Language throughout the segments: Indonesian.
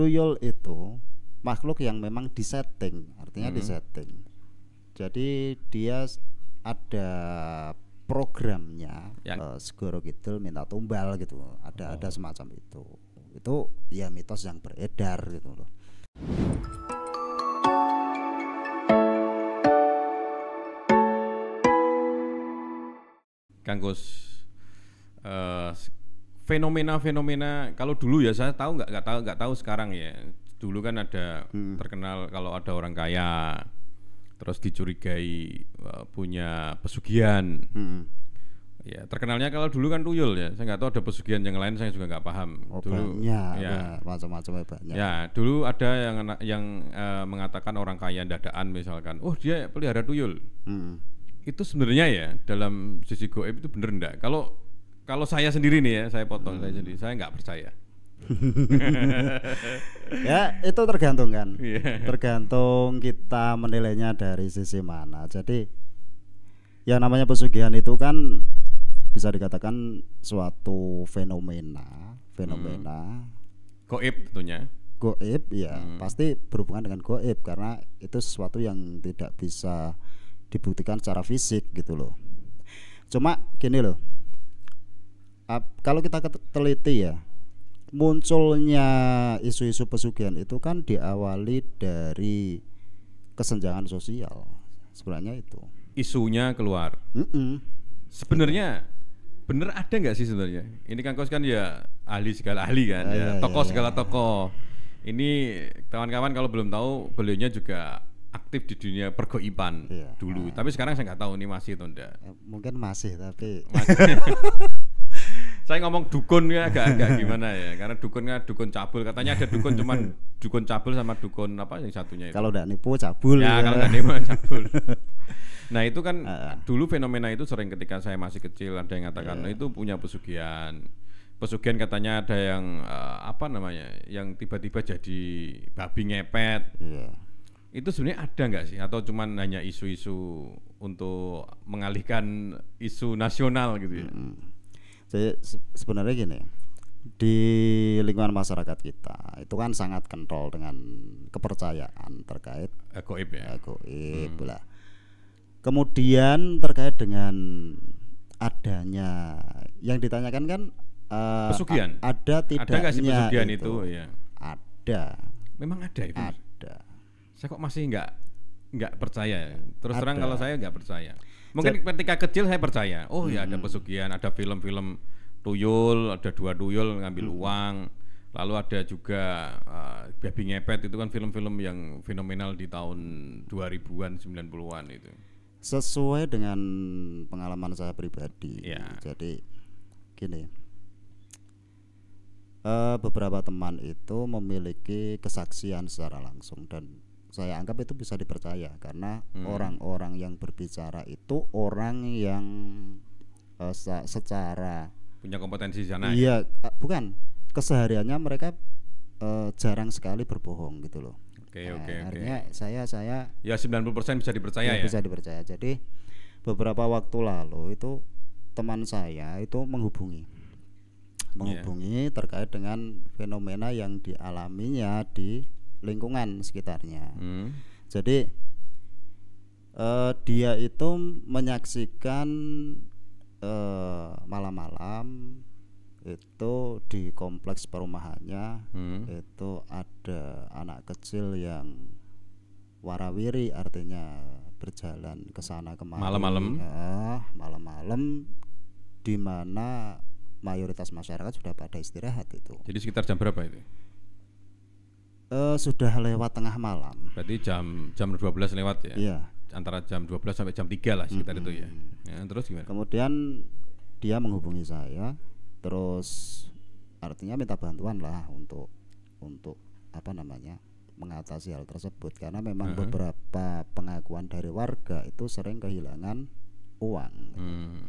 tuyul itu makhluk yang memang disetting, artinya hmm. disetting. Jadi dia ada programnya ya. uh, segoro gitu minta tumbal gitu. Ada oh. ada semacam itu. Itu ya mitos yang beredar gitu loh. Kang Gus uh, fenomena-fenomena kalau dulu ya saya tahu nggak nggak tahu nggak tahu sekarang ya dulu kan ada hmm. terkenal kalau ada orang kaya terus dicurigai uh, punya pesugihan hmm. ya terkenalnya kalau dulu kan tuyul ya saya nggak tahu ada pesugihan yang lain saya juga nggak paham oh, dulu banyak, ya macam-macam ya, banyak ya dulu ada yang yang uh, mengatakan orang kaya dadaan misalkan oh dia pelihara tuyul hmm. itu sebenarnya ya dalam sisi goib itu bener ndak kalau kalau saya sendiri nih ya, saya potong hmm. saya jadi, Saya nggak percaya. ya itu tergantung kan, yeah. tergantung kita menilainya dari sisi mana. Jadi ya namanya pesugihan itu kan bisa dikatakan suatu fenomena, fenomena. Hmm. Goib tentunya. Goib ya hmm. pasti berhubungan dengan goib karena itu sesuatu yang tidak bisa dibuktikan secara fisik gitu loh. Cuma gini loh, kalau kita teliti ya munculnya isu-isu pesugihan itu kan diawali dari kesenjangan sosial sebenarnya itu isunya keluar mm -mm. sebenarnya bener ada nggak sih sebenarnya ini kang kos kan ya ahli segala ahli kan iya, ya, ya tokoh ya, segala ya. tokoh ini kawan-kawan kalau belum tahu beliaunya juga aktif di dunia pergoiban iya, dulu. Nah. Tapi sekarang saya nggak tahu ini masih atau enggak. Ya, mungkin masih tapi. saya ngomong dukun ya agak-agak gimana ya karena dukunnya kan dukun cabul katanya ada dukun cuman dukun cabul sama dukun apa yang satunya itu. kalau tidak nipu cabul ya, ya. kalau tidak nipu cabul nah itu kan uh. dulu fenomena itu sering ketika saya masih kecil ada yang mengatakan yeah. itu punya pesugihan pesugihan katanya ada yang uh, apa namanya yang tiba-tiba jadi babi ngepet yeah. itu sebenarnya ada nggak sih atau cuman hanya isu-isu untuk mengalihkan isu nasional gitu ya -hmm jadi sebenarnya gini, di lingkungan masyarakat kita itu kan sangat kental dengan kepercayaan terkait egoib ya. Goib hmm. lah. Kemudian terkait dengan adanya yang ditanyakan kan uh, pesugihan. Ada tidak ada sih pesugihan gitu. itu, itu ya. Ada. Memang ada itu. Ada. Saya kok masih nggak nggak percaya. Ya? Terus ada. terang kalau saya nggak percaya Mungkin ketika kecil saya percaya. Oh hmm. ya ada pesugihan, ada film-film tuyul, ada dua tuyul ngambil hmm. uang. Lalu ada juga uh, Babi Ngepet itu kan film-film yang fenomenal di tahun 2000-an, 90-an itu. Sesuai dengan pengalaman saya pribadi. Ya. Jadi gini. Uh, beberapa teman itu memiliki kesaksian secara langsung dan saya anggap itu bisa dipercaya karena hmm. orang-orang hmm. yang berbicara itu orang yang uh, secara punya kompetensi sana ya? iya ya? Uh, bukan kesehariannya mereka uh, jarang sekali berbohong gitu loh oke okay, oke okay, nah, okay. saya saya ya 90% bisa dipercaya ya, ya bisa dipercaya jadi beberapa waktu lalu itu teman saya itu menghubungi iya. menghubungi yeah. terkait dengan fenomena yang dialaminya di lingkungan sekitarnya. Hmm. Jadi uh, dia itu menyaksikan eh, malam-malam uh, itu di kompleks perumahannya hmm. itu ada anak kecil yang warawiri artinya berjalan ke sana kemari malam-malam uh, malam-malam di mana mayoritas masyarakat sudah pada istirahat itu. Jadi sekitar jam berapa itu? Uh, sudah lewat tengah malam. Berarti jam jam 12 lewat ya? Iya. Antara jam 12 sampai jam 3 lah sekitar mm -hmm. itu ya. ya. Terus gimana? Kemudian dia menghubungi saya, terus artinya minta bantuan lah untuk untuk apa namanya mengatasi hal tersebut karena memang uh -huh. beberapa pengakuan dari warga itu sering kehilangan uang. Gitu. Hmm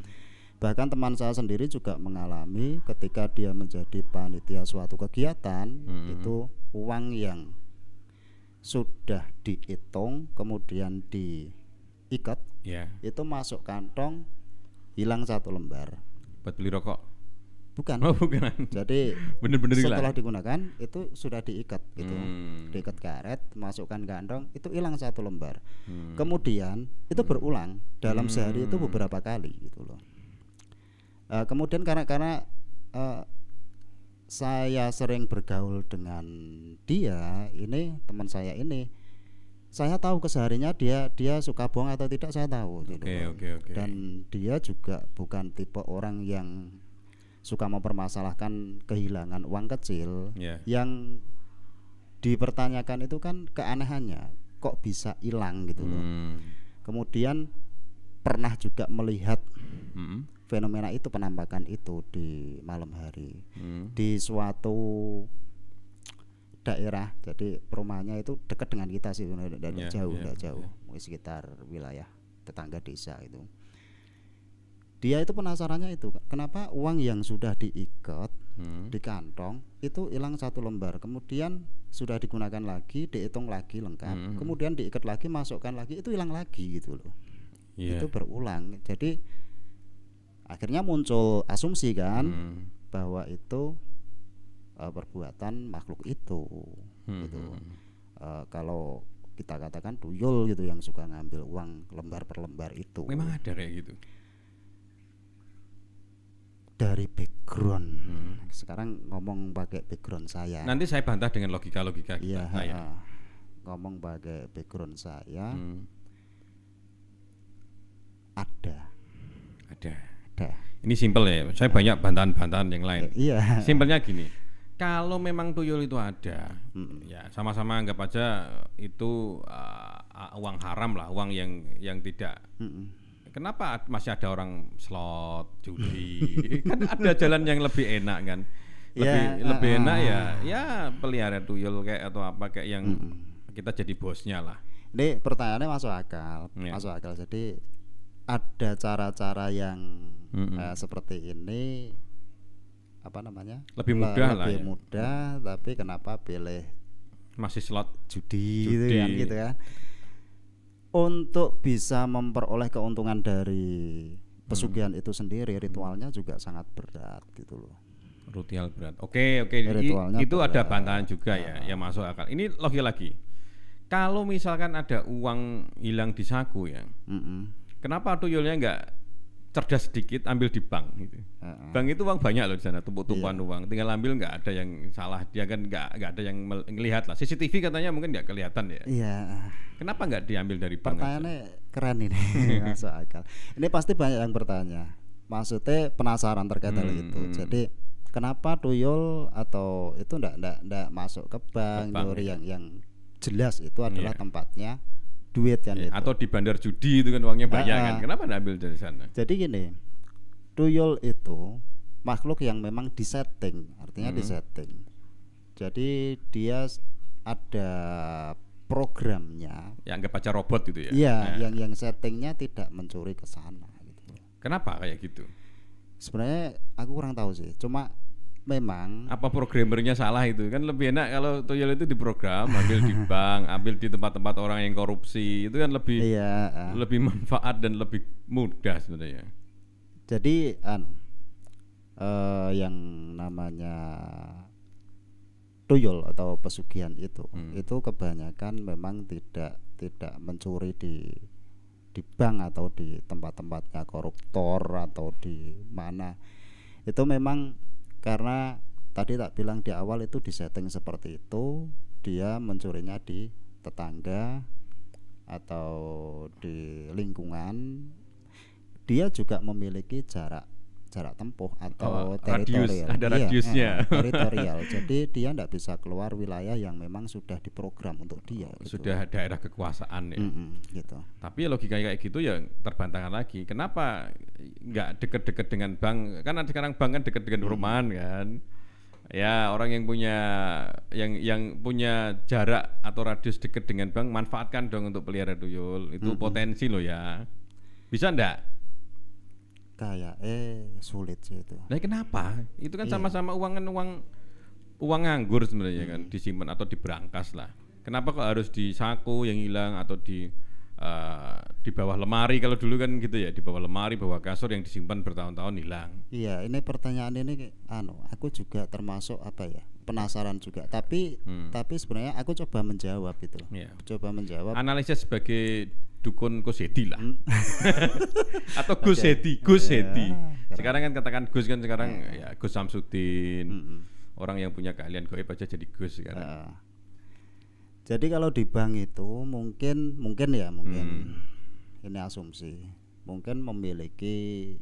Bahkan teman saya sendiri juga mengalami ketika dia menjadi panitia suatu kegiatan hmm. itu uang yang sudah dihitung kemudian diikat yeah. itu masuk kantong hilang satu lembar buat beli rokok bukan oh bukan jadi bener-bener setelah hilang. digunakan itu sudah diikat itu hmm. diikat karet masukkan kantong itu hilang satu lembar hmm. kemudian itu hmm. berulang dalam hmm. sehari itu hmm. beberapa kali gitu loh uh, kemudian karena karena uh, saya sering bergaul dengan dia ini teman saya ini saya tahu kesehariannya dia dia suka bohong atau tidak saya tahu gitu okay, dan dia juga bukan tipe orang yang suka mempermasalahkan kehilangan uang kecil yeah. yang dipertanyakan itu kan keanehannya kok bisa hilang gitu hmm. loh kemudian pernah juga melihat hmm fenomena itu penampakan itu di malam hari hmm. di suatu daerah jadi perumahannya itu dekat dengan kita sih dari iya, yeah, jauh tidak iya, yeah, jauh yeah. sekitar wilayah tetangga desa itu dia itu penasarannya itu kenapa uang yang sudah diikat hmm. di kantong itu hilang satu lembar kemudian sudah digunakan lagi dihitung lagi lengkap hmm. kemudian diikat lagi masukkan lagi itu hilang lagi gitu loh yeah. itu berulang jadi akhirnya muncul asumsi kan hmm. bahwa itu uh, perbuatan makhluk itu hmm. gitu uh, kalau kita katakan tuyul gitu yang suka ngambil uang lembar per lembar itu memang ada kayak gitu dari background hmm. Nah, sekarang ngomong pakai background saya nanti saya bantah dengan logika logika kita ya, nah, ya. ngomong pakai background saya hmm. ada ada ini simpel ya. Saya banyak bantahan-bantahan yang lain. Iya. Simpelnya gini. Kalau memang tuyul itu ada, hmm. ya sama-sama anggap aja itu uh, uang haram lah, uang yang yang tidak. Hmm. Kenapa masih ada orang slot judi? kan ada jalan yang lebih enak kan. Iya, lebih yeah, lebih enak uh, ya, ya pelihara tuyul kayak atau apa kayak yang hmm. kita jadi bosnya lah. Ini pertanyaannya masuk akal, yeah. masuk akal. Jadi ada cara-cara yang mm -hmm. uh, seperti ini apa namanya lebih mudah lebih lah lebih ya. tapi kenapa pilih masih slot judi, judi. Gitu, kan, gitu kan untuk bisa memperoleh keuntungan dari pesugihan hmm. itu sendiri ritualnya juga sangat berat gitu loh ritual berat oke oke ritualnya itu berat. ada bantahan juga nah. ya yang masuk akal ini lagi lagi kalau misalkan ada uang hilang di saku ya mm -mm Kenapa tuyulnya nggak cerdas sedikit ambil di bank gitu. Uh-uh. Bank itu uang banyak loh di sana tumpuk-tumpuan yeah. uang. Tinggal ambil nggak ada yang salah dia kan nggak nggak ada yang melihat lah. CCTV katanya mungkin nggak kelihatan ya. Iya. Yeah. Kenapa nggak diambil dari bank? Pertanyaannya aja? keren ini masuk akal. Ini pasti banyak yang bertanya. Maksudnya penasaran terkait hal itu. Hmm. Jadi kenapa tuyul atau itu ndak enggak enggak masuk ke bank, ke bank. Ya. yang yang jelas itu adalah yeah. tempatnya duit kan ya, itu. atau di bandar judi itu kan uangnya banyak kan ah, ah. kenapa ambil dari sana jadi gini tuyul itu makhluk yang memang disetting artinya hmm. disetting jadi dia ada programnya Yang anggap pacar robot gitu ya iya nah. yang yang settingnya tidak mencuri ke sana gitu. kenapa kayak gitu sebenarnya aku kurang tahu sih cuma Memang. Apa programmernya salah itu? Kan lebih enak kalau tuyul itu diprogram, ambil di bank, ambil di tempat-tempat orang yang korupsi. Itu kan lebih iya, uh. lebih manfaat dan lebih mudah sebenarnya. Jadi an uh, yang namanya tuyul atau pesugihan itu hmm. itu kebanyakan memang tidak tidak mencuri di di bank atau di tempat-tempatnya koruptor atau di mana. Itu memang karena tadi tak bilang di awal itu di setting seperti itu dia mencurinya di tetangga atau di lingkungan dia juga memiliki jarak jarak tempuh atau oh, teritorial. Radius, ada iya, radiusnya. Eh, teritorial. Jadi dia tidak bisa keluar wilayah yang memang sudah diprogram untuk dia. Gitu. Sudah daerah kekuasaan ya. Mm -hmm, gitu. Tapi logikanya kayak gitu ya terbantahkan lagi. Kenapa nggak deket-deket dengan bank? Kan sekarang bank kan deket dengan perumahan mm. kan. Ya orang yang punya yang yang punya jarak atau radius dekat dengan bank manfaatkan dong untuk pelihara tuyul. Itu mm -hmm. potensi loh ya. Bisa ndak? Kayak eh sulit sih itu. Nah, kenapa? Itu kan iya. sama-sama iya. uangan uang uang nganggur sebenarnya kan, hmm. kan disimpan atau diberangkas lah. Kenapa kok harus di saku yang hilang atau di uh, di bawah lemari kalau dulu kan gitu ya di bawah lemari bawah kasur yang disimpan bertahun-tahun hilang. Iya, ini pertanyaan ini anu aku juga termasuk apa ya penasaran juga tapi hmm. tapi sebenarnya aku coba menjawab itu yeah. Iya. coba menjawab analisa sebagai dukun Gus Hedi lah hmm. atau Gus okay. Gus yeah. Iya, sekarang kan katakan Gus kan sekarang yeah. Hmm. ya Gus Samsudin mm -hmm. orang yang punya keahlian goib aja jadi Gus sekarang uh. jadi kalau di bank itu mungkin mungkin ya mungkin hmm. ini asumsi mungkin memiliki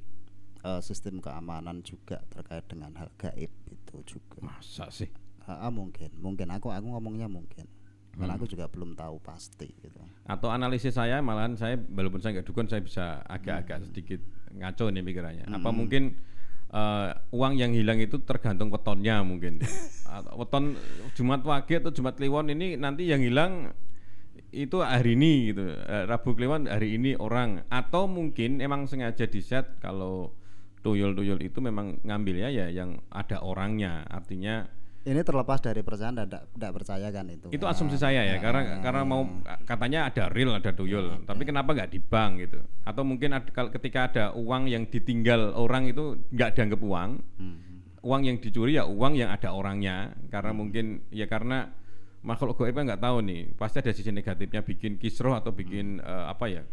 uh, sistem keamanan juga terkait dengan hal gaib itu juga masa sih uh, mungkin mungkin aku aku ngomongnya mungkin hmm. karena aku juga belum tahu pasti gitu atau analisis saya malahan saya walaupun saya nggak dukun saya bisa agak-agak hmm. sedikit ngaco nih pikirannya hmm. apa mungkin uh, uang yang hilang itu tergantung wetonnya mungkin weton Jumat Wage atau Jumat Kliwon ini nanti yang hilang itu hari ini gitu eh, Rabu Kliwon hari ini orang atau mungkin emang sengaja di set kalau tuyul-tuyul itu memang ngambil ya ya yang ada orangnya artinya ini terlepas dari percaya dan tidak percaya kan itu itu ya. asumsi saya ya, ya karena ya. karena mau katanya ada real ada tuyul ya, tapi ya. kenapa nggak di bank gitu atau mungkin ada, ketika ada uang yang ditinggal orang itu nggak dianggap uang hmm. uang yang dicuri ya uang yang ada orangnya karena hmm. mungkin ya karena makhluk kan nggak tahu nih pasti ada sisi negatifnya bikin kisruh atau bikin hmm. uh, apa ya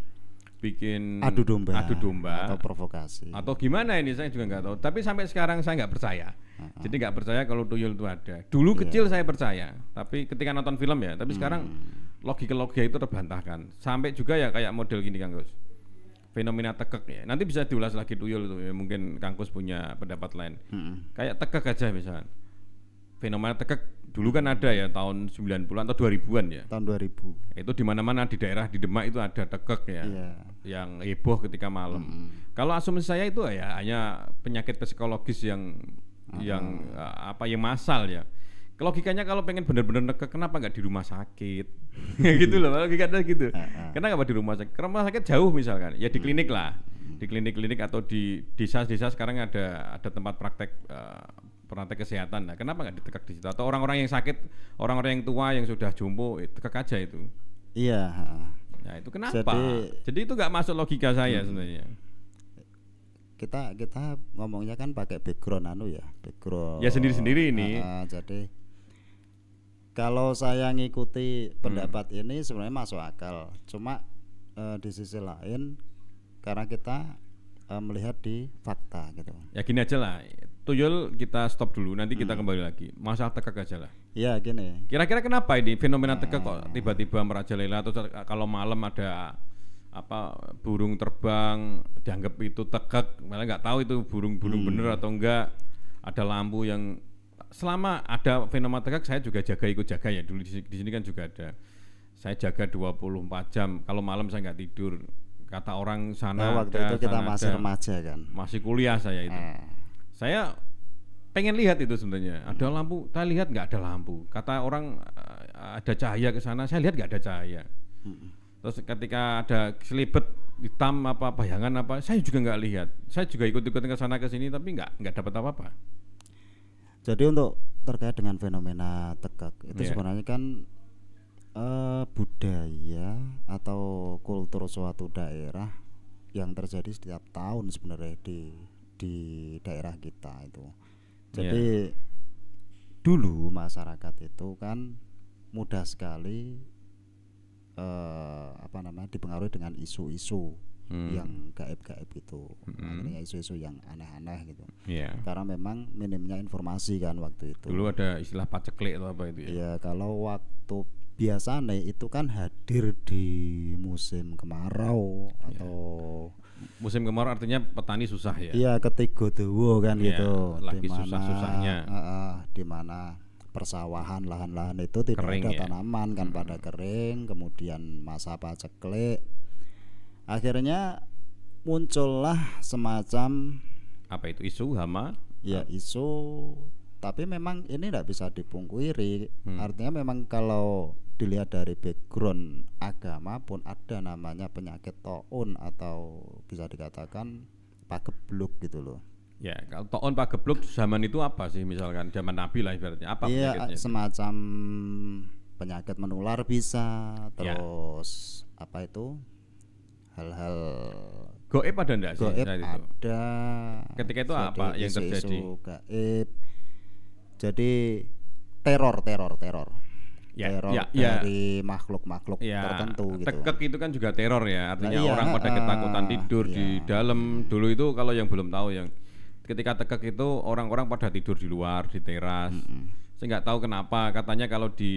bikin adu domba, adu domba atau provokasi atau gimana ini saya juga nggak tahu. Tapi sampai sekarang saya nggak percaya. Uh -huh. Jadi nggak percaya kalau tuyul itu ada. Dulu yeah. kecil saya percaya, tapi ketika nonton film ya. Tapi hmm. sekarang logika-logika itu terbantahkan. Sampai juga ya kayak model gini Kang Gus. Fenomena tekek ya. Nanti bisa diulas lagi tuyul itu ya. Mungkin Kang Gus punya pendapat lain. Hmm. Kayak tekek aja misalnya fenomena tekek dulu kan ada ya tahun 90-an atau 2000-an ya. Tahun 2000. Itu di mana-mana di daerah di Demak itu ada tekek ya. Yeah. Yang heboh ketika malam. Mm. Kalau asumsi saya itu ya hanya penyakit psikologis yang yang eh, apa yang masal ya. Logikanya kalau pengen benar-benar tekek, kenapa nggak di rumah sakit? gitu loh, logikanya gitu. Kenapa di rumah sakit? Karena rumah sakit jauh misalkan. Ya di klinik lah. Di klinik-klinik atau di desa-desa sekarang ada ada tempat praktek uh, praktek kesehatan. Nah, kenapa nggak ditekak di situ? Atau orang-orang yang sakit, orang-orang yang tua yang sudah jumbo, eh, tekak aja itu. Iya. Nah, itu kenapa? Jadi, Jadi itu nggak masuk logika saya hmm. sebenarnya. Kita kita ngomongnya kan pakai background anu ya, background. Ya sendiri-sendiri ini. Uh, jadi kalau saya ngikuti hmm. pendapat hmm. ini sebenarnya masuk akal. Cuma uh, di sisi lain karena kita eh, melihat di fakta gitu. Ya gini aja lah, Tuyul kita stop dulu, nanti kita hmm. kembali lagi. Masalah tekek aja lah. Iya gini. Kira-kira kenapa ini fenomena ya. tekek kok tiba-tiba merajalela atau kalau malam ada apa burung terbang dianggap itu tekek, malah nggak tahu itu burung-burung hmm. bener atau enggak. Ada lampu yang selama ada fenomena tekek saya juga jaga ikut jaga ya dulu di, sini kan juga ada. Saya jaga 24 jam. Kalau malam saya nggak tidur. Kata orang sana. Nah, waktu ada, itu kita masih ada, remaja kan. Masih kuliah saya itu. Eh saya pengen lihat itu sebenarnya. Ada lampu, saya lihat nggak ada lampu. Kata orang eh, ada cahaya ke sana, saya lihat nggak ada cahaya. Terus ketika ada selibet hitam apa bayangan apa, saya juga nggak lihat. Saya juga ikut-ikut ke sana ke sini tapi nggak nggak dapat apa-apa. Jadi untuk terkait dengan fenomena tegak itu yeah. sebenarnya kan uh, budaya atau kultur suatu daerah yang terjadi setiap tahun sebenarnya di di daerah kita itu. Iya. Jadi yeah. dulu masyarakat itu kan mudah sekali eh, apa namanya dipengaruhi dengan isu-isu hmm. yang gaib-gaib itu hmm. isu-isu yang aneh-aneh gitu yeah. karena memang minimnya informasi kan waktu itu dulu ada istilah paceklik atau apa itu ya Iya, kalau waktu biasanya itu kan hadir di musim kemarau yeah. atau musim kemarau artinya petani susah ya. Iya, ketigo tuwo kan ya, gitu. Lagi dimana, susah-susahnya. Uh, uh, di mana persawahan lahan-lahan itu tidak kering, ada ya? tanaman kan hmm. pada kering, kemudian masa paceklik. Akhirnya muncullah semacam apa itu isu hama? Ya, isu tapi memang ini tidak bisa dipungkiri. Hmm. Artinya memang kalau dilihat dari background agama pun ada namanya penyakit toon atau bisa dikatakan pagebluk gitu loh. Ya, kalau toon pagebluk zaman itu apa sih misalkan zaman Nabi lah ibaratnya apa ya, penyakitnya? semacam penyakit menular bisa, ya. terus ya. apa itu? hal-hal goib ada enggak sih? Goib ada. Ketika itu apa yang terjadi? Goib. Jadi teror, teror, teror ya, teror ya. dari makhluk-makhluk ya, tertentu gitu. Tekek itu kan juga teror ya, artinya nah, orang pada ketakutan tidur tidur di iya. dalam. Dulu itu kalau yang belum tahu yang ketika tekek itu orang-orang pada tidur di luar di teras. Mm -hmm. Saya nggak tahu kenapa katanya kalau di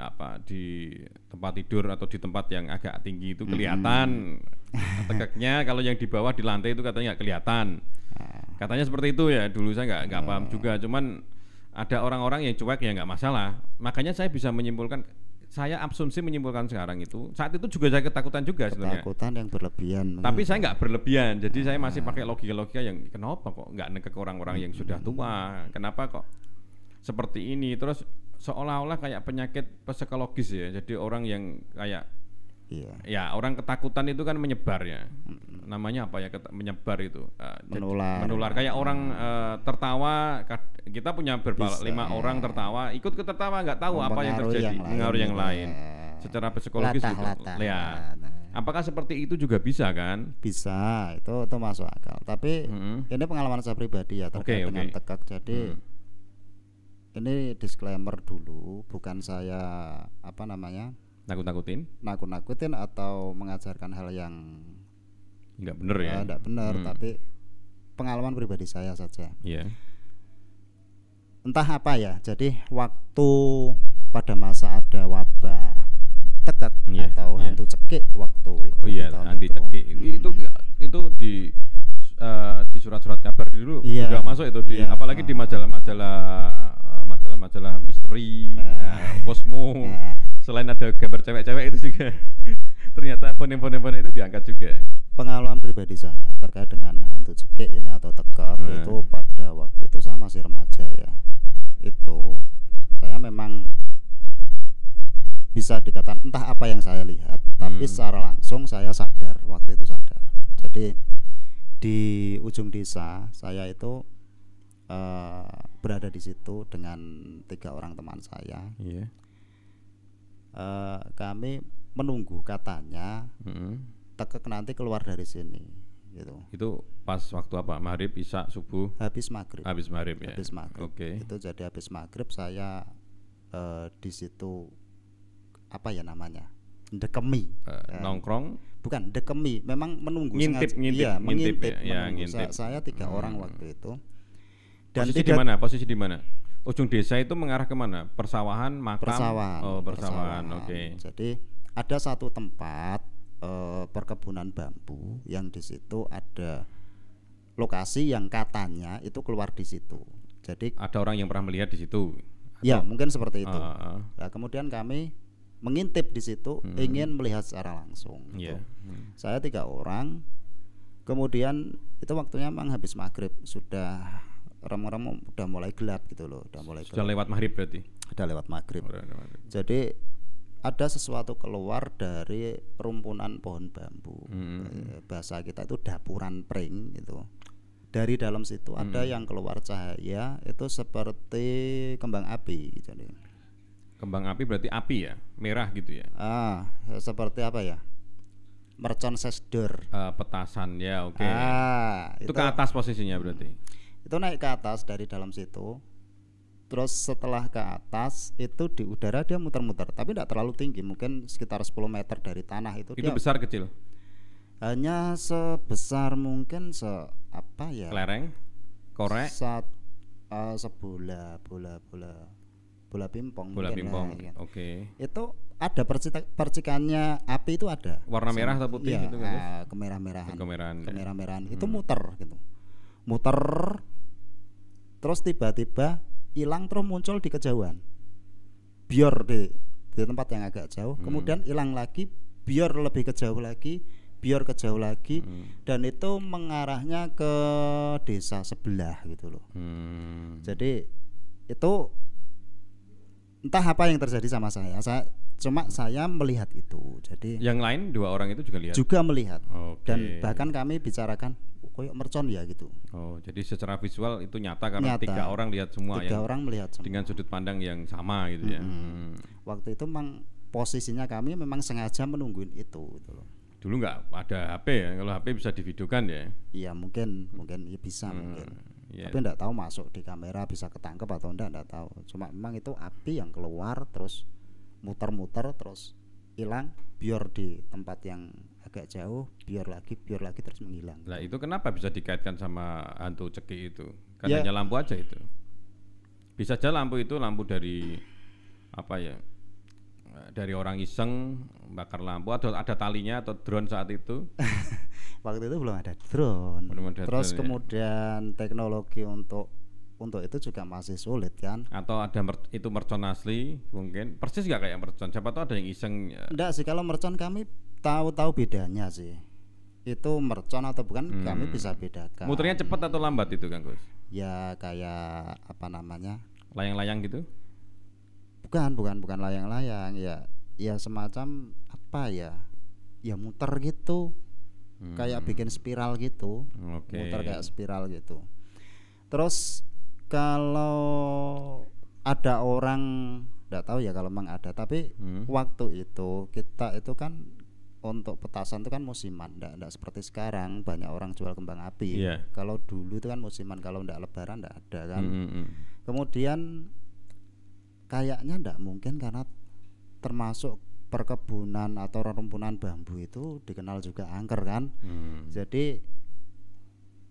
apa di tempat tidur atau di tempat yang agak tinggi itu kelihatan mm. tekeknya kalau yang di bawah di lantai itu katanya nggak kelihatan. Ah. Katanya seperti itu ya. Dulu saya nggak nggak paham juga, cuman ada orang-orang yang cuek ya nggak masalah makanya saya bisa menyimpulkan saya asumsi menyimpulkan sekarang itu saat itu juga saya ketakutan juga sebenarnya ketakutan yang berlebihan tapi saya nggak berlebihan jadi nah. saya masih ah. pakai logika-logika yang kenapa kok nggak nengke ke orang-orang hmm. yang sudah tua kenapa kok seperti ini terus seolah-olah kayak penyakit psikologis ya jadi orang yang kayak Iya. Ya orang ketakutan itu kan menyebar ya. Namanya apa ya menyebar itu. Uh, menular. Menular kayak hmm. orang uh, tertawa. Kita punya berapa lima ya. orang tertawa. Ikut ke tertawa nggak tahu apa yang terjadi. Yang Pengaruh yang lain. Ya. Secara psikologis latah, gitu. Latah, ya. Apakah seperti itu juga bisa kan? Bisa, itu itu masuk akal. Tapi hmm. ini pengalaman saya pribadi ya terkait okay, okay. dengan tekak. Jadi hmm ini disclaimer dulu bukan saya apa namanya nakut-nakutin nakut-nakutin atau mengajarkan hal yang nggak benar ya eh, nggak benar hmm. tapi pengalaman pribadi saya saja yeah. entah apa ya jadi waktu pada masa ada wabah tegak yeah, atau yeah. hantu cekik waktu itu oh iya hantu cekik hmm. itu itu di uh, di surat-surat kabar dulu yeah. juga masuk itu di yeah. apalagi di majalah-majalah eh, majalah-majalah misteri nah. ya, kosmo nah selain ada gambar cewek-cewek itu juga ternyata ponen-ponen itu diangkat juga pengalaman pribadi saya terkait dengan hantu cekik ini atau tegak hmm. itu pada waktu itu saya masih remaja ya itu saya memang bisa dikatakan entah apa yang saya lihat tapi hmm. secara langsung saya sadar waktu itu sadar jadi di ujung desa saya itu uh, berada di situ dengan tiga orang teman saya yeah. Eh, kami menunggu katanya hmm. tekek nanti keluar dari sini gitu. Itu pas waktu apa? Maghrib, isak subuh? Habis maghrib. Habis maghrib ya. Habis maghrib. Oke. Okay. Itu jadi habis maghrib saya eh, di situ apa ya namanya? Dekemi. Uh, eh, ya. Nongkrong? Bukan dekemi. Memang menunggu. Ngintip, sengaja, ngintip, iya, ngintip, mengintip, ya, ya menunggu. ngintip. Saya, tiga hmm. orang waktu itu. Dan posisi di mana? Posisi di mana? ujung desa itu mengarah kemana? Persawahan, makam. Persawahan. Oh, persawahan. Oke. Okay. Jadi ada satu tempat eh, perkebunan bambu yang di situ ada lokasi yang katanya itu keluar di situ. Jadi ada orang yang pernah melihat di situ. Ya, atau? mungkin seperti itu. Uh, Nah, kemudian kami mengintip di situ, hmm. ingin melihat secara langsung. Gitu. Yeah. Hmm. Saya tiga orang, kemudian itu waktunya memang habis maghrib sudah rem-rem udah mulai gelap gitu loh udah mulai sudah gelap. lewat maghrib berarti udah lewat maghrib udah, oh, udah maghrib. jadi ada sesuatu keluar dari rumpunan pohon bambu hmm. Eh, bahasa kita itu dapuran pring gitu dari dalam situ hmm. ada yang keluar cahaya itu seperti kembang api jadi gitu kembang api berarti api ya merah gitu ya ah seperti apa ya mercon sesder. uh, petasan ya oke okay. ah, itu, itu ke atas posisinya berarti itu naik ke atas dari dalam situ terus setelah ke atas itu di udara dia muter-muter tapi tidak terlalu tinggi mungkin sekitar 10 meter dari tanah itu itu dia besar kecil hanya sebesar mungkin se apa ya kelereng korek saat uh, eh, sebola bola bola bola pimpong. bola pimpong. ya, oke okay. itu ada percik percikannya api itu ada warna merah atau putih ya, gitu kan uh, kemerah-merahan kemerah-merahan kemerah-merahan ya. itu hmm. muter gitu muter terus tiba-tiba hilang terus muncul di kejauhan biar di, di tempat yang agak jauh hmm. kemudian hilang lagi biar lebih kejauh lagi biar kejauh lagi hmm. dan itu mengarahnya ke desa sebelah gitu loh hmm. jadi itu entah apa yang terjadi sama saya saya cuma saya melihat itu jadi yang lain dua orang itu juga lihat juga melihat okay. dan bahkan kami bicarakan koyok mercon ya gitu. Oh, jadi secara visual itu nyata karena nyata. tiga orang lihat semua tiga ya. Tiga orang melihat semua. Dengan sudut pandang yang sama gitu -hmm. ya. Hmm. Waktu itu memang posisinya kami memang sengaja menungguin itu gitu loh. Dulu nggak ada HP ya, kalau HP bisa divideokan ya. Iya, mungkin mungkin ya bisa hmm. mungkin. Yeah. Tapi enggak tahu masuk di kamera bisa ketangkep atau enggak enggak tahu. Cuma memang itu api yang keluar terus muter-muter terus hilang biar di tempat yang agak jauh biar lagi biar lagi terus menghilang Nah itu kenapa bisa dikaitkan sama hantu ceki itu kan ya. hanya lampu aja itu bisa aja lampu itu lampu dari apa ya dari orang iseng bakar lampu atau ada talinya atau drone saat itu waktu itu belum ada drone belum ada terus drone, ya. kemudian ya. teknologi untuk untuk itu juga masih sulit kan atau ada mer itu mercon asli mungkin persis gak kayak mercon siapa tahu ada yang iseng enggak ya. sih kalau mercon kami tahu-tahu bedanya sih itu mercon atau bukan hmm. kami bisa bedakan muternya cepat atau lambat itu kang Gus ya kayak apa namanya layang-layang gitu bukan bukan bukan layang-layang ya ya semacam apa ya ya muter gitu hmm. kayak bikin spiral gitu okay. muter kayak spiral gitu terus kalau ada orang tidak tahu ya kalau memang ada tapi hmm. waktu itu kita itu kan untuk petasan itu kan musiman, enggak, enggak seperti sekarang banyak orang jual kembang api. Yeah. Kalau dulu itu kan musiman, kalau enggak lebaran enggak ada kan. Mm -hmm. Kemudian kayaknya enggak mungkin karena termasuk perkebunan atau rumpunan bambu itu dikenal juga angker kan. Mm. Jadi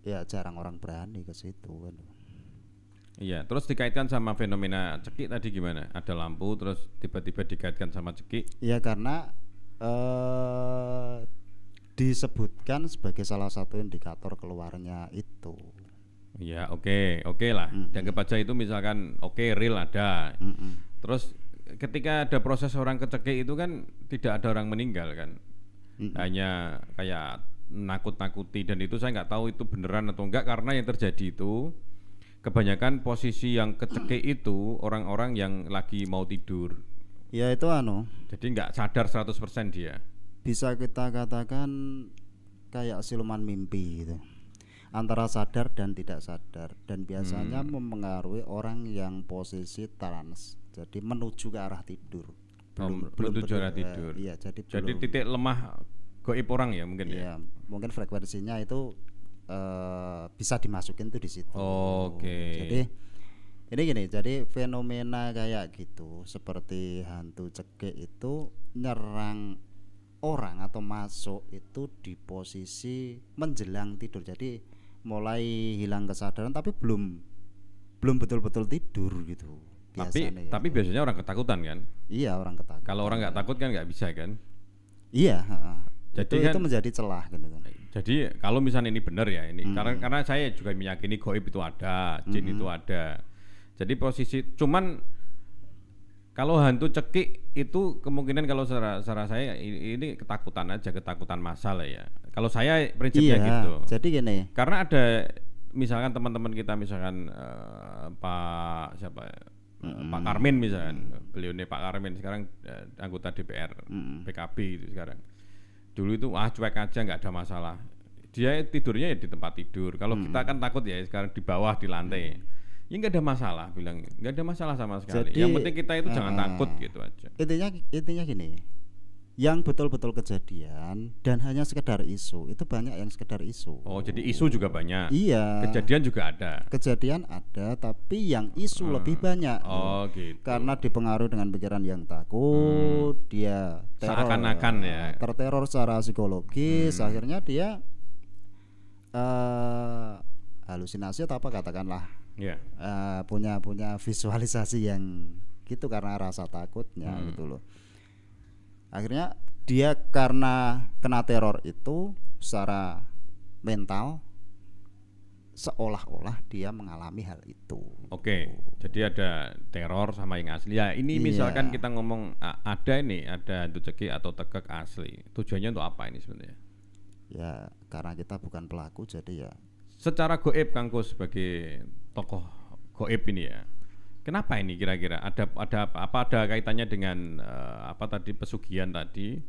ya jarang orang berani ke situ. Kan. Iya, terus dikaitkan sama fenomena cekik tadi gimana? Ada lampu terus tiba-tiba dikaitkan sama cekik? Iya, karena Eh, disebutkan sebagai salah satu indikator keluarnya itu. Ya oke okay, oke okay lah. Mm -hmm. Dan itu misalkan oke okay, real ada. Mm -hmm. Terus ketika ada proses orang kecekik itu kan tidak ada orang meninggal kan. Mm -hmm. Hanya kayak nakut-nakuti dan itu saya nggak tahu itu beneran atau enggak karena yang terjadi itu kebanyakan posisi yang kecekik itu orang-orang yang lagi mau tidur ya itu anu jadi nggak sadar 100% dia bisa kita katakan kayak siluman mimpi gitu antara sadar dan tidak sadar dan biasanya hmm. mempengaruhi orang yang posisi trans jadi menuju ke arah tidur belum oh, belum menuju arah tidur eh, iya jadi jadi belum. titik lemah goib orang ya mungkin ya? iya, ya mungkin frekuensinya itu uh, bisa dimasukin tuh di situ oh, oke okay. jadi ini gini, jadi fenomena kayak gitu seperti hantu cekik itu nyerang orang atau masuk itu di posisi menjelang tidur. Jadi mulai hilang kesadaran tapi belum belum betul-betul tidur gitu. Biasanya tapi ya. tapi biasanya orang ketakutan kan? Iya, orang ketakutan. Kalau orang nggak takut kan nggak bisa kan? Iya, jadi itu, kan, itu menjadi celah gitu kan. Jadi kalau misalnya ini benar ya ini mm. karena hmm. karena saya juga meyakini goib itu ada, jin -hmm. itu ada. Jadi posisi cuman kalau hantu cekik itu kemungkinan kalau secara, secara saya ini ketakutan aja ketakutan masalah ya. Kalau saya prinsipnya iya, gitu. Jadi gini. Karena ada misalkan teman-teman kita misalkan uh, Pak siapa Mm. Pak Karmin misalkan, beliau ini Pak Karmin sekarang uh, anggota DPR mm. PKB itu sekarang. Dulu itu ah cuek aja nggak ada masalah. Dia tidurnya ya di tempat tidur. Kalau mm. kita kan takut ya sekarang di bawah di lantai. Mm ya nggak ada masalah bilang gitu. nggak ada masalah sama sekali Jadi, yang penting kita itu uh, jangan eh, takut gitu aja intinya intinya gini yang betul-betul kejadian dan hanya sekedar isu itu banyak yang sekedar isu oh jadi isu juga banyak iya kejadian juga ada kejadian ada tapi yang isu hmm. lebih banyak oh gitu karena dipengaruhi dengan pikiran yang takut hmm. dia teror, seakan-akan ya terteror secara psikologis hmm. akhirnya dia uh, halusinasi atau apa katakanlah yeah. Iya. uh, punya punya visualisasi yang gitu karena rasa takutnya hmm. gitu loh akhirnya dia karena kena teror itu secara mental seolah-olah dia mengalami hal itu. Oke, okay, jadi ada teror sama yang asli. Ya, ini yeah. misalkan kita ngomong ada ini ada hantu ceki atau tegak asli. Tujuannya untuk apa ini sebenarnya? Ya, karena kita bukan pelaku jadi ya secara goib kangko sebagai tokoh goib ini ya. Kenapa ini kira-kira ada ada apa, apa ada kaitannya dengan uh, apa tadi pesugihan tadi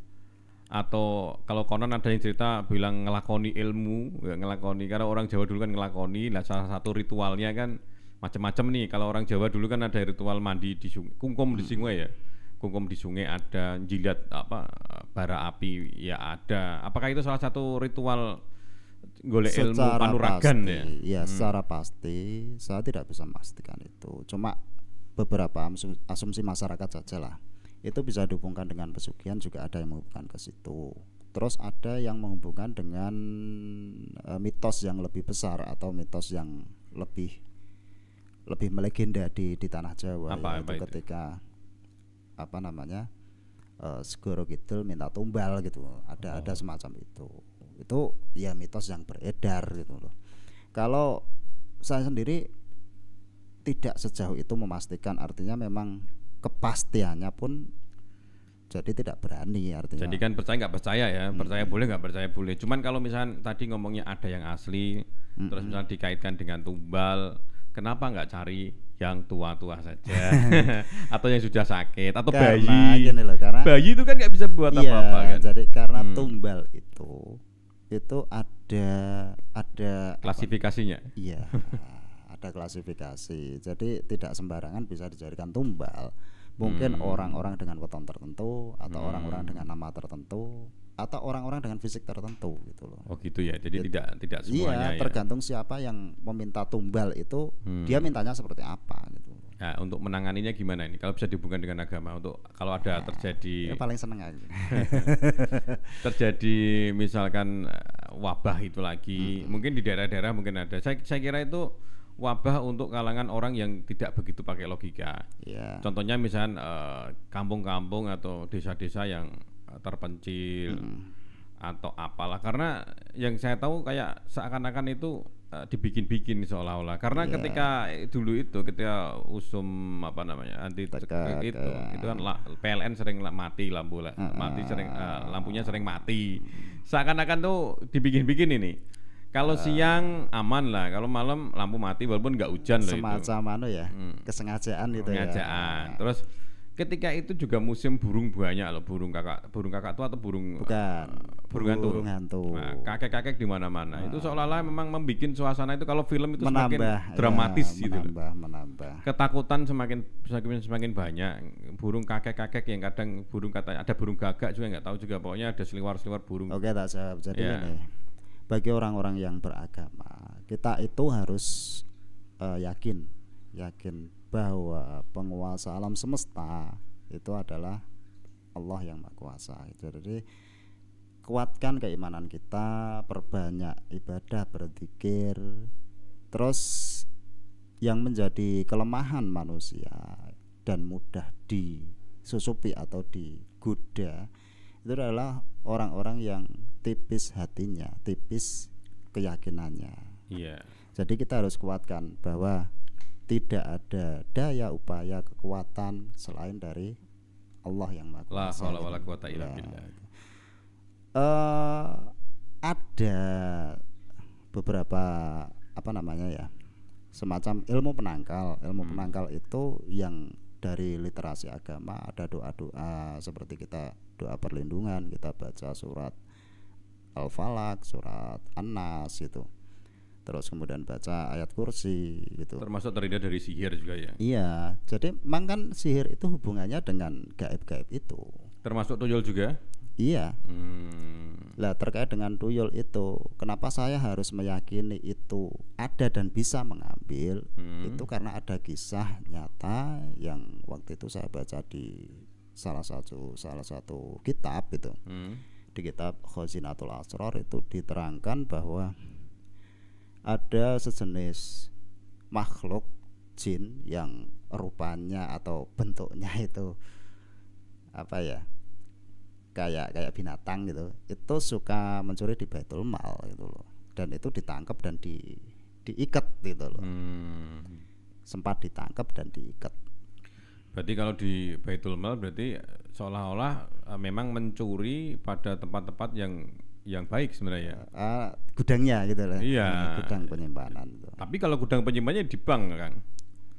atau kalau konon ada yang cerita bilang ngelakoni ilmu, ya, ngelakoni karena orang Jawa dulu kan ngelakoni, lah salah satu ritualnya kan macam-macam nih. Kalau orang Jawa dulu kan ada ritual mandi di sungai, kungkum di hmm. sungai ya. Kungkum di sungai ada jilat apa bara api ya ada. Apakah itu salah satu ritual golek ilmu panuragan pasti, ya. Iya, hmm. secara pasti saya tidak bisa memastikan itu. Cuma beberapa asumsi masyarakat saja lah. Itu bisa dihubungkan dengan pesugihan juga ada yang menghubungkan ke situ. Terus ada yang menghubungkan dengan e, mitos yang lebih besar atau mitos yang lebih lebih melegenda di di tanah Jawa apa, yaitu apa ketika apa namanya uh, segoro gitu minta tumbal gitu ada oh. ada semacam itu itu ya mitos yang beredar gitu loh kalau saya sendiri tidak sejauh itu memastikan artinya memang kepastiannya pun jadi tidak berani artinya jadi kan percaya nggak percaya ya hmm. percaya boleh nggak percaya boleh cuman kalau misalnya tadi ngomongnya ada yang asli hmm. terus misalnya dikaitkan dengan tumbal kenapa nggak cari yang tua-tua saja atau yang sudah sakit atau karena bayi loh, karena bayi itu kan nggak bisa buat iya, apa-apa iya, kan jadi karena hmm. tumbal itu itu ada ada klasifikasinya. Apa? Iya, ada klasifikasi. Jadi tidak sembarangan bisa dijadikan tumbal. Mungkin hmm. orang-orang hmm. dengan weton tertentu atau hmm. orang-orang hmm. dengan nama tertentu atau orang-orang dengan fisik tertentu gitu loh. Oh gitu ya. Jadi It, tidak tidak iya, semuanya iya, ya. tergantung siapa yang meminta tumbal itu hmm. dia mintanya seperti apa gitu. Nah, untuk menanganinya gimana ini? Kalau bisa dihubungkan dengan agama, untuk kalau ada terjadi yang paling seneng aja. terjadi misalkan eh, wabah itu lagi, hmm. mungkin di daerah-daerah mungkin ada. Saya, saya kira itu wabah untuk kalangan orang yang tidak begitu pakai logika. Yeah. Contohnya misalkan kampung eh, kampung-kampung atau desa-desa yang eh, terpencil mm. atau apalah karena yang saya tahu kayak seakan-akan itu Eh, dibikin-bikin seolah-olah karena yeah. ketika dulu itu ketika usum apa namanya anti itu itu kan la, PLN sering la, mati lampu la, uh, ah. mati sering uh, lampunya sering mati seakan-akan tuh dibikin-bikin ini kalau uh, siang aman lah kalau malam lampu mati walaupun nggak hujan loh itu semacam anu ya hmm. kesengajaan itu ya kesengajaan ah. terus ketika itu juga musim burung banyak loh burung kakak burung kakak tua atau burung bukan uh, burung, burung hantu, hantu. Nah, kakek-kakek di mana-mana nah. itu ah. seolah-olah memang membuat suasana itu kalau film itu menambah, semakin ya, dramatis ya, gitu menambah menambah ketakutan semakin semakin semakin banyak burung kakek-kakek yang kadang burung kata ada burung gagak juga nggak tahu juga pokoknya ada seliwar-seliwar burung oke tak jawab jadi yeah. ini bagi orang-orang yang beragama kita itu harus uh, yakin yakin bahwa penguasa alam semesta itu adalah Allah yang Maha Kuasa. Jadi kuatkan keimanan kita, perbanyak ibadah, berzikir. Terus yang menjadi kelemahan manusia dan mudah disusupi atau digoda itu adalah orang-orang yang tipis hatinya, tipis keyakinannya. Yeah. Jadi kita harus kuatkan bahwa tidak ada daya upaya kekuatan selain dari Allah yang Maha Kuasa. La Uh, ya. eh, ada beberapa apa namanya ya? Semacam ilmu penangkal. Ilmu hmm. penangkal itu yang dari literasi agama ada doa-doa seperti kita doa perlindungan, kita baca surat al falak, surat An-Nas itu terus kemudian baca ayat kursi gitu. Termasuk terhindar dari sihir juga ya. Iya, jadi memang kan sihir itu hubungannya dengan gaib-gaib itu. Termasuk tuyul juga? Iya. Hmm. Lah terkait dengan tuyul itu, kenapa saya harus meyakini itu ada dan bisa mengambil? Hmm. Itu karena ada kisah nyata yang waktu itu saya baca di salah satu salah satu kitab itu. Hmm. Di kitab Khazinatul Asrar itu diterangkan bahwa ada sejenis makhluk jin yang rupanya atau bentuknya itu apa ya kayak kayak binatang gitu itu suka mencuri di baitul mal gitu loh dan itu ditangkap dan di diikat gitu loh hmm. sempat ditangkap dan diikat Berarti kalau di Baitul Mal berarti seolah-olah e, memang mencuri pada tempat-tempat yang yang baik sebenarnya. Uh, gudangnya gitu lah. Iya. Ah, gudang penyimpanan. Gitu. Tapi kalau gudang penyimpanannya di bank kan?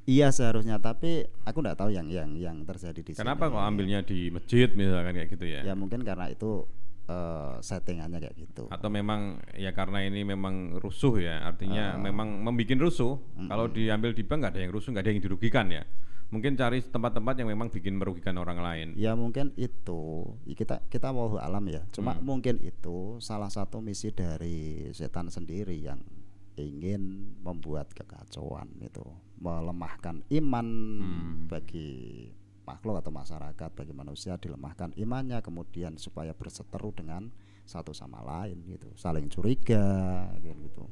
Iya seharusnya, tapi aku nggak tahu yang yang yang terjadi di Kenapa sini. Kenapa kok ambilnya di masjid misalkan kayak gitu ya? Ya mungkin karena itu uh, settingannya kayak gitu. Atau memang ya karena ini memang rusuh ya, artinya uh, memang membuat rusuh. Mm -mm. Kalau diambil di bank nggak ada yang rusuh, nggak ada yang dirugikan ya mungkin cari tempat-tempat yang memang bikin merugikan orang lain. Ya mungkin itu kita kita mau alam ya. Cuma hmm. mungkin itu salah satu misi dari setan sendiri yang ingin membuat kekacauan itu, melemahkan iman hmm. bagi makhluk atau masyarakat, bagi manusia dilemahkan imannya kemudian supaya berseteru dengan satu sama lain gitu, saling curiga gitu.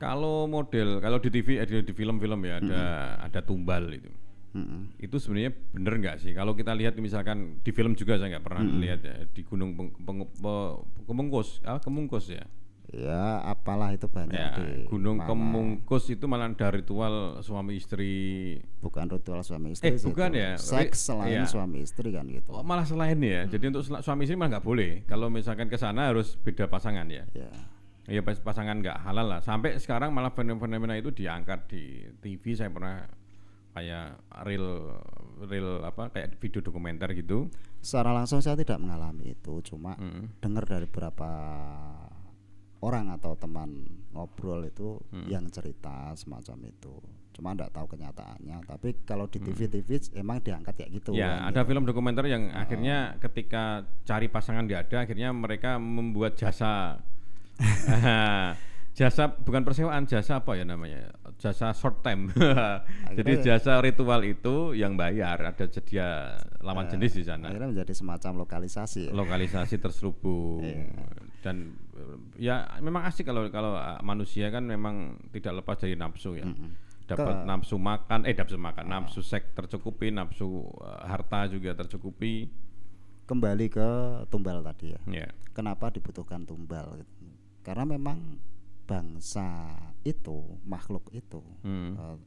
Kalau model kalau di TV eh, di film-film ya ada -hmm. ada tumbal itu Mm-hmm. Itu sebenarnya bener nggak sih? Kalau kita lihat misalkan di film juga saya nggak pernah mm-hmm. lihat ya di Gunung Kemungkus, ah Kemungkus ya. Ya, apalah itu banyak ya, di Gunung mana. Kemungkus itu malah ada ritual suami istri. Bukan ritual suami istri. Eh, bukan ya. Seks selain ya. suami istri kan gitu. Oh, malah selain ya. Hmm. Jadi untuk suami istri malah nggak boleh. Kalau misalkan ke sana harus beda pasangan ya. Ya. Ya pasangan nggak halal lah. Sampai sekarang malah fenomena itu diangkat di TV. Saya pernah kayak real real apa kayak video dokumenter gitu secara langsung saya tidak mengalami itu cuma mm. dengar dari beberapa orang atau teman ngobrol itu mm. yang cerita semacam itu cuma tidak tahu kenyataannya tapi kalau di TV TV hmm. emang diangkat ya gitu ya kan, ada gitu. film dokumenter yang oh. akhirnya ketika cari pasangan dia ada akhirnya mereka membuat jasa jasa bukan persewaan jasa apa ya namanya jasa short time. Jadi ya. jasa ritual itu yang bayar, ada sedia lawan eh, jenis di sana. Akhirnya menjadi semacam lokalisasi. Ya. Lokalisasi terselubung. Iya. Dan eh, ya memang asik kalau kalau eh, manusia kan memang tidak lepas dari nafsu ya. Dapat nafsu makan, eh nafsu makan, ah. nafsu seks tercukupi, nafsu harta juga tercukupi. Kembali ke tumbal tadi ya. Yeah. Kenapa dibutuhkan tumbal? Karena memang bangsa itu makhluk itu hmm. uh,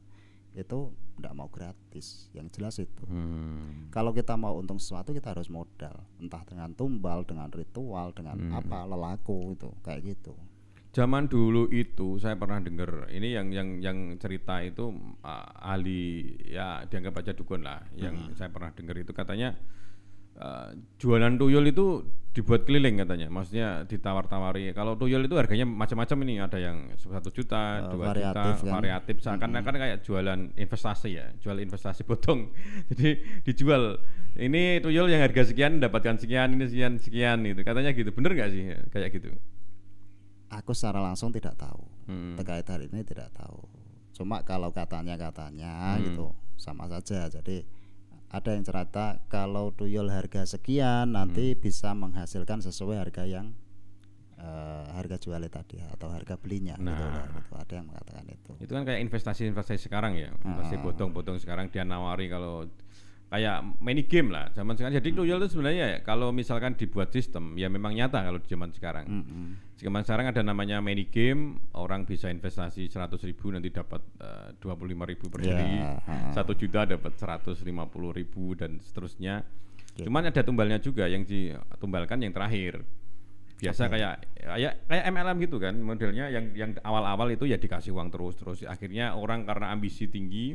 itu tidak mau gratis yang jelas itu hmm. kalau kita mau untung sesuatu kita harus modal entah dengan tumbal dengan ritual dengan hmm. apa lelaku itu kayak gitu zaman dulu itu saya pernah dengar ini yang yang yang cerita itu uh, ahli ya dianggap aja dukun lah yang hmm. saya pernah dengar itu katanya uh, jualan tuyul itu dibuat keliling katanya. Maksudnya ditawar-tawari. Kalau tuyul itu harganya macam-macam ini ada yang satu juta, eh, dua uh, juta, kan? variatif. Seakan-akan mm-hmm. kayak jualan investasi ya, jual investasi potong. Jadi dijual ini tuyul yang harga sekian dapatkan sekian, ini sekian sekian itu Katanya gitu. Bener nggak sih kayak gitu? Aku secara langsung tidak tahu. Hmm. Terkait hari ini tidak tahu. Cuma kalau katanya katanya hmm. gitu sama saja. Jadi ada yang cerita kalau tuyul harga sekian nanti hmm. bisa menghasilkan sesuai harga yang uh, harga jualnya tadi atau harga belinya gitu nah. gitu, ada yang mengatakan itu itu kan kayak investasi investasi sekarang ya investasi potong-potong ah. sekarang dia nawari kalau kayak mini game lah zaman sekarang jadi hmm. tuyul itu sebenarnya ya, kalau misalkan dibuat sistem ya memang nyata kalau di zaman sekarang hmm. hmm. Sekarang sekarang ada namanya mini game, orang bisa investasi 100 ribu nanti dapat eh, uh, 25 ribu per hari, ya, satu juta dapat 150 ribu dan seterusnya. Yeah. Cuman ada tumbalnya juga yang ditumbalkan yang terakhir. Biasa okay. kayak kayak kayak MLM gitu kan modelnya yang yang awal-awal itu ya dikasih uang terus terus akhirnya orang karena ambisi tinggi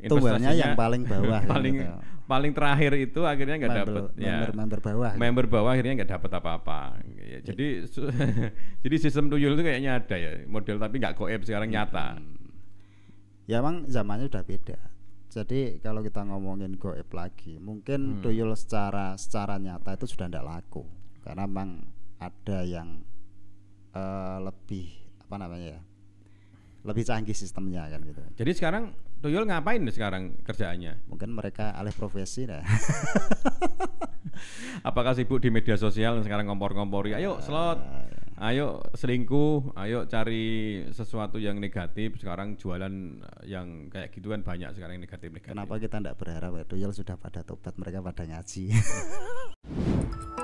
Tumbelnya yang paling bawah. Gitu. paling gitu. paling terakhir itu akhirnya nggak dapat ya. Member member bawah. Gitu. Member bawah akhirnya nggak dapat apa-apa. Ya, iya. jadi jadi sistem tuyul itu kayaknya ada ya model tapi nggak koep sekarang hmm. nyata. Ya emang zamannya udah beda. Jadi kalau kita ngomongin goep lagi, mungkin hmm. tuyul secara secara nyata itu sudah tidak laku karena emang ada yang uh, lebih apa namanya ya, lebih canggih sistemnya kan gitu. Jadi sekarang Tuyul ngapain sekarang kerjaannya? Mungkin mereka alih profesi dah. Apakah sibuk di media sosial sekarang ngompor-ngompori? Ayo ah, slot, iya, iya. ayo selingkuh, ayo cari sesuatu yang negatif. Sekarang jualan yang kayak gitu kan banyak sekarang negatif-negatif. Kenapa kita tidak berharap ya? Tuyul sudah pada tobat mereka pada ngaji?